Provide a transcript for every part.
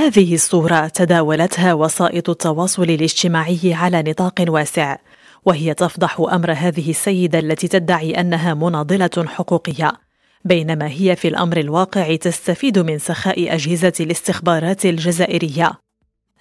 هذه الصورة تداولتها وسائط التواصل الاجتماعي على نطاق واسع وهي تفضح أمر هذه السيدة التي تدعي أنها مناضلة حقوقية بينما هي في الأمر الواقع تستفيد من سخاء أجهزة الاستخبارات الجزائرية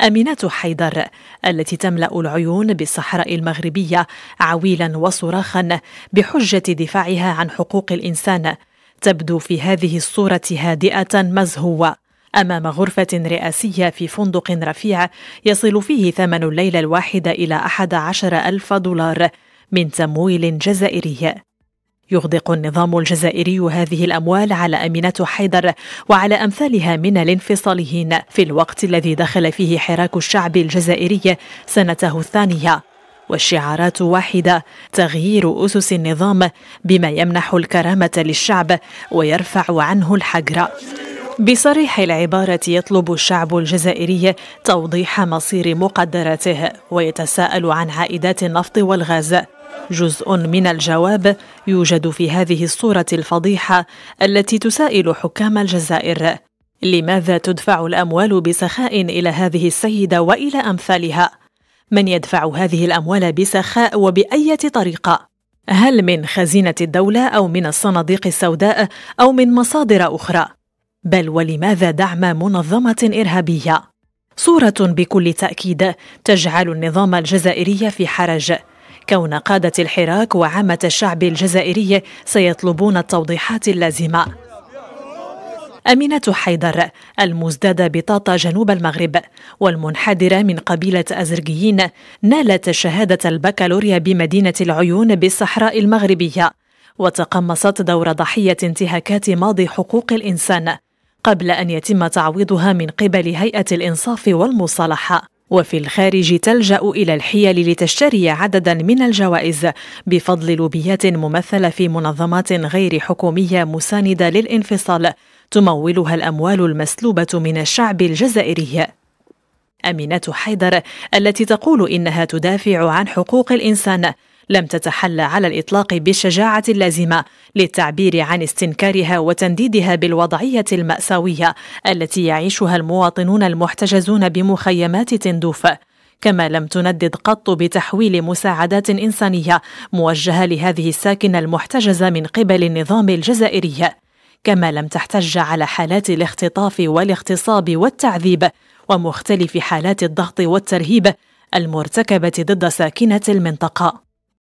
أمينة حيدر التي تملأ العيون بالصحراء المغربية عويلا وصراخا بحجة دفاعها عن حقوق الإنسان تبدو في هذه الصورة هادئة مزهوة أمام غرفة رئاسية في فندق رفيع يصل فيه ثمن الليلة الواحدة إلى أحد عشر ألف دولار من تمويل جزائري يغدق النظام الجزائري هذه الأموال على أمينة حيدر وعلى أمثالها من الانفصاليين في الوقت الذي دخل فيه حراك الشعب الجزائري سنته الثانية والشعارات واحدة تغيير أسس النظام بما يمنح الكرامة للشعب ويرفع عنه الحجر بصريح العبارة يطلب الشعب الجزائري توضيح مصير مقدراته ويتساءل عن عائدات النفط والغاز جزء من الجواب يوجد في هذه الصورة الفضيحة التي تسائل حكام الجزائر لماذا تدفع الأموال بسخاء إلى هذه السيدة وإلى أمثالها؟ من يدفع هذه الأموال بسخاء وبأية طريقة؟ هل من خزينة الدولة أو من الصناديق السوداء أو من مصادر أخرى؟ بل ولماذا دعم منظمه ارهابيه صوره بكل تاكيد تجعل النظام الجزائري في حرج كون قاده الحراك وعامه الشعب الجزائري سيطلبون التوضيحات اللازمه أمينة حيدر المزدادة بطاطا جنوب المغرب والمنحدرة من قبيلة أزرقيين نالت شهادة البكالوريا بمدينة العيون بالصحراء المغربية وتقمصت دور ضحية انتهاكات ماضي حقوق الإنسان قبل أن يتم تعويضها من قبل هيئة الإنصاف والمصالحة وفي الخارج تلجأ إلى الحيل لتشتري عددا من الجوائز بفضل لوبيات ممثلة في منظمات غير حكومية مساندة للانفصال تمولها الأموال المسلوبة من الشعب الجزائري أمينة حيدر التي تقول إنها تدافع عن حقوق الإنسان لم تتحلى على الإطلاق بالشجاعة اللازمة للتعبير عن استنكارها وتنديدها بالوضعية المأساوية التي يعيشها المواطنون المحتجزون بمخيمات تندوف كما لم تندد قط بتحويل مساعدات إنسانية موجهة لهذه الساكنة المحتجزة من قبل النظام الجزائري كما لم تحتج على حالات الاختطاف والاغتصاب والتعذيب ومختلف حالات الضغط والترهيب المرتكبه ضد ساكنه المنطقه